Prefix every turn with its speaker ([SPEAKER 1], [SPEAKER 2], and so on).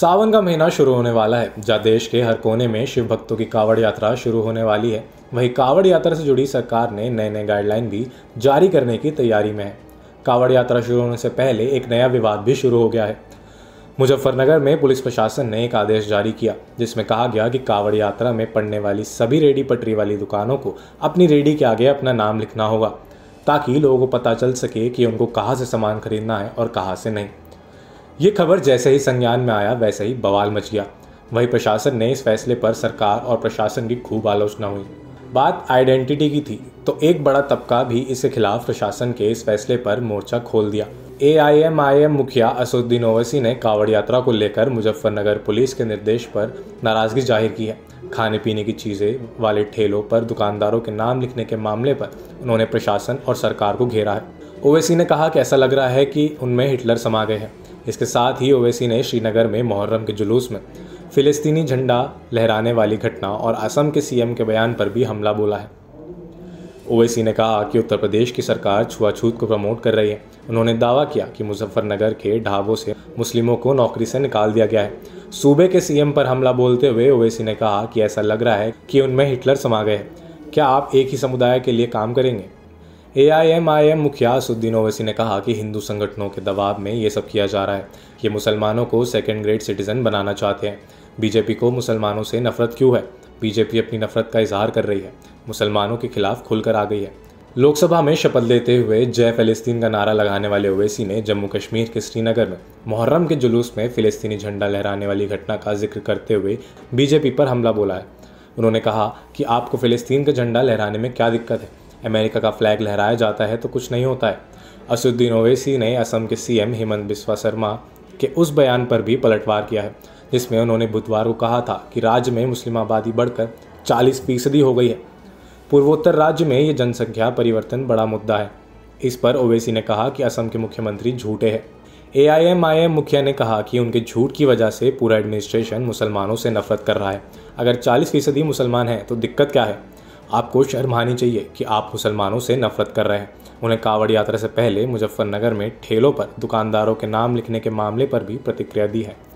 [SPEAKER 1] सावन का महीना शुरू होने वाला है जहाँ देश के हर कोने में शिव भक्तों की कावड़ यात्रा शुरू होने वाली है वहीं कावड़ यात्रा से जुड़ी सरकार ने नए नए गाइडलाइन भी जारी करने की तैयारी में है कावड़ यात्रा शुरू होने से पहले एक नया विवाद भी शुरू हो गया है मुजफ्फरनगर में पुलिस प्रशासन ने एक आदेश जारी किया जिसमें कहा गया कि कावड़ यात्रा में पड़ने वाली सभी रेडी पटरी वाली दुकानों को अपनी रेडी के आगे अपना नाम लिखना होगा ताकि लोगों को पता चल सके कि उनको कहाँ से सामान खरीदना है और कहाँ से नहीं ये खबर जैसे ही संज्ञान में आया वैसे ही बवाल मच गया वही प्रशासन ने इस फैसले पर सरकार और प्रशासन की खूब आलोचना हुई बात आइडेंटिटी की थी तो एक बड़ा तबका भी इसके खिलाफ प्रशासन के इस फैसले पर मोर्चा खोल दिया ए आई एम आई एम मुखिया असुद्दीन ओवैसी ने कावड़ यात्रा को लेकर मुजफ्फरनगर पुलिस के निर्देश पर नाराजगी जाहिर की है खाने पीने की चीज़ें वाले ठेलों पर दुकानदारों के नाम लिखने के मामले पर उन्होंने प्रशासन और सरकार को घेरा है ओवैसी ने कहा कि ऐसा लग रहा है कि उनमें हिटलर समा गए हैं इसके साथ ही ओवैसी ने श्रीनगर में मुहर्रम के जुलूस में फ़िलिस्तीनी झंडा लहराने वाली घटना और असम के सीएम के बयान पर भी हमला बोला है ओवैसी ने कहा कि उत्तर प्रदेश की सरकार छुआछूत को प्रमोट कर रही है उन्होंने दावा किया कि मुजफ्फरनगर के ढाबों से मुस्लिमों को नौकरी से निकाल दिया गया है सूबे के सीएम पर हमला बोलते हुए ओवैसी ने कहा कि ऐसा लग रहा है कि उनमें हिटलर समा गए क्या आप एक ही समुदाय के लिए काम करेंगे एआईएमआईएम मुखिया सुद्दीन ओवैसी ने कहा कि हिंदू संगठनों के दबाव में ये सब किया जा रहा है ये मुसलमानों को सेकेंड ग्रेड सिटीजन बनाना चाहते हैं बीजेपी को मुसलमानों से नफरत क्यों है बीजेपी अपनी नफरत का इजहार कर रही है मुसलमानों के खिलाफ खुलकर आ गई है लोकसभा में शपथ लेते हुए जय फिलिस्तीन का नारा लगाने वाले ओवैसी ने जम्मू कश्मीर के श्रीनगर में मुहर्रम के जुलूस में फिलिस्तीनी झंडा लहराने वाली घटना का जिक्र करते हुए बीजेपी पर हमला बोला है उन्होंने कहा कि आपको फिलिस्तीन का झंडा लहराने में क्या दिक्कत है अमेरिका का फ्लैग लहराया जाता है तो कुछ नहीं होता है असुद्दीन ओवैसी ने असम के सीएम हेमंत बिस्वा शर्मा के उस बयान पर भी पलटवार किया है जिसमें उन्होंने बुधवार को कहा था कि राज्य में मुस्लिम आबादी बढ़कर चालीस फीसदी हो गई है पूर्वोत्तर राज्य में ये जनसंख्या परिवर्तन बड़ा मुद्दा है इस पर ओवैसी ने कहा कि असम के मुख्यमंत्री झूठे हैं ए आई एम आई एम मुखिया ने कहा कि उनके झूठ की वजह से पूरा एडमिनिस्ट्रेशन मुसलमानों से नफरत कर रहा है अगर 40 फीसदी मुसलमान हैं तो दिक्कत क्या है आपको शर्मानी चाहिए कि आप मुसलमानों से नफरत कर रहे हैं उन्हें कांवड़ यात्रा से पहले मुजफ्फरनगर में ठेलों पर दुकानदारों के नाम लिखने के मामले पर भी प्रतिक्रिया दी है